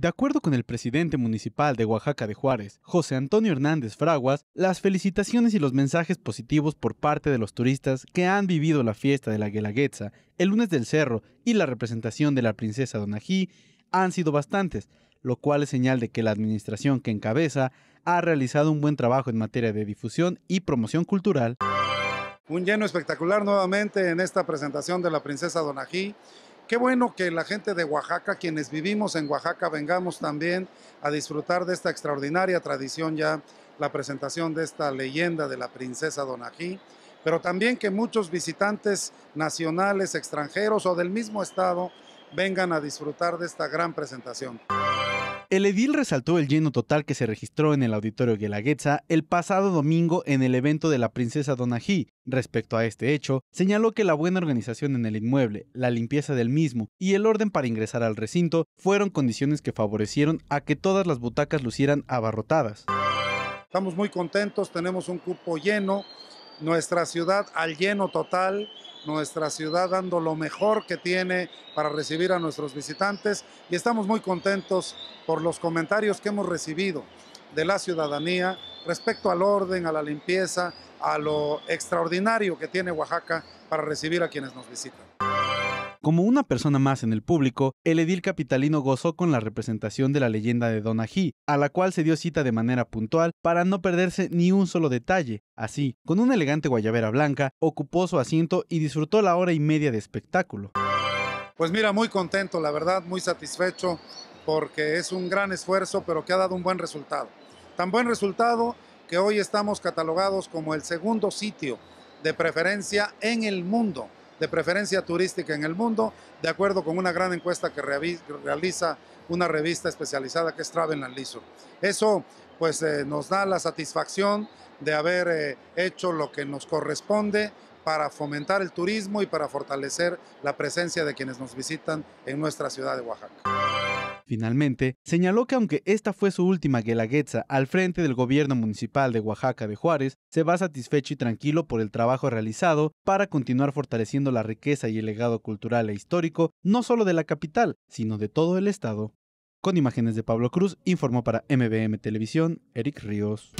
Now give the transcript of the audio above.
De acuerdo con el presidente municipal de Oaxaca de Juárez, José Antonio Hernández Fraguas, las felicitaciones y los mensajes positivos por parte de los turistas que han vivido la fiesta de la Guelaguetza, el lunes del cerro y la representación de la princesa Donají han sido bastantes, lo cual es señal de que la administración que encabeza ha realizado un buen trabajo en materia de difusión y promoción cultural. Un lleno espectacular nuevamente en esta presentación de la princesa Donají Qué bueno que la gente de Oaxaca, quienes vivimos en Oaxaca, vengamos también a disfrutar de esta extraordinaria tradición ya, la presentación de esta leyenda de la princesa Donají, pero también que muchos visitantes nacionales, extranjeros o del mismo estado vengan a disfrutar de esta gran presentación. El edil resaltó el lleno total que se registró en el auditorio Guelaguetza el pasado domingo en el evento de la princesa Donají. Respecto a este hecho, señaló que la buena organización en el inmueble, la limpieza del mismo y el orden para ingresar al recinto fueron condiciones que favorecieron a que todas las butacas lucieran abarrotadas. Estamos muy contentos, tenemos un cupo lleno, nuestra ciudad al lleno total, nuestra ciudad dando lo mejor que tiene para recibir a nuestros visitantes y estamos muy contentos por los comentarios que hemos recibido de la ciudadanía respecto al orden, a la limpieza, a lo extraordinario que tiene Oaxaca para recibir a quienes nos visitan. Como una persona más en el público, el edil capitalino gozó con la representación de la leyenda de Donají, a la cual se dio cita de manera puntual para no perderse ni un solo detalle. Así, con una elegante guayabera blanca, ocupó su asiento y disfrutó la hora y media de espectáculo. Pues mira, muy contento, la verdad, muy satisfecho, porque es un gran esfuerzo, pero que ha dado un buen resultado. Tan buen resultado que hoy estamos catalogados como el segundo sitio de preferencia en el mundo de preferencia turística en el mundo, de acuerdo con una gran encuesta que realiza una revista especializada que es Travel and Eso pues eh, nos da la satisfacción de haber eh, hecho lo que nos corresponde para fomentar el turismo y para fortalecer la presencia de quienes nos visitan en nuestra ciudad de Oaxaca. Finalmente, señaló que aunque esta fue su última guelaguetza al frente del gobierno municipal de Oaxaca de Juárez, se va satisfecho y tranquilo por el trabajo realizado para continuar fortaleciendo la riqueza y el legado cultural e histórico no solo de la capital, sino de todo el estado. Con imágenes de Pablo Cruz, informó para MBM Televisión, Eric Ríos.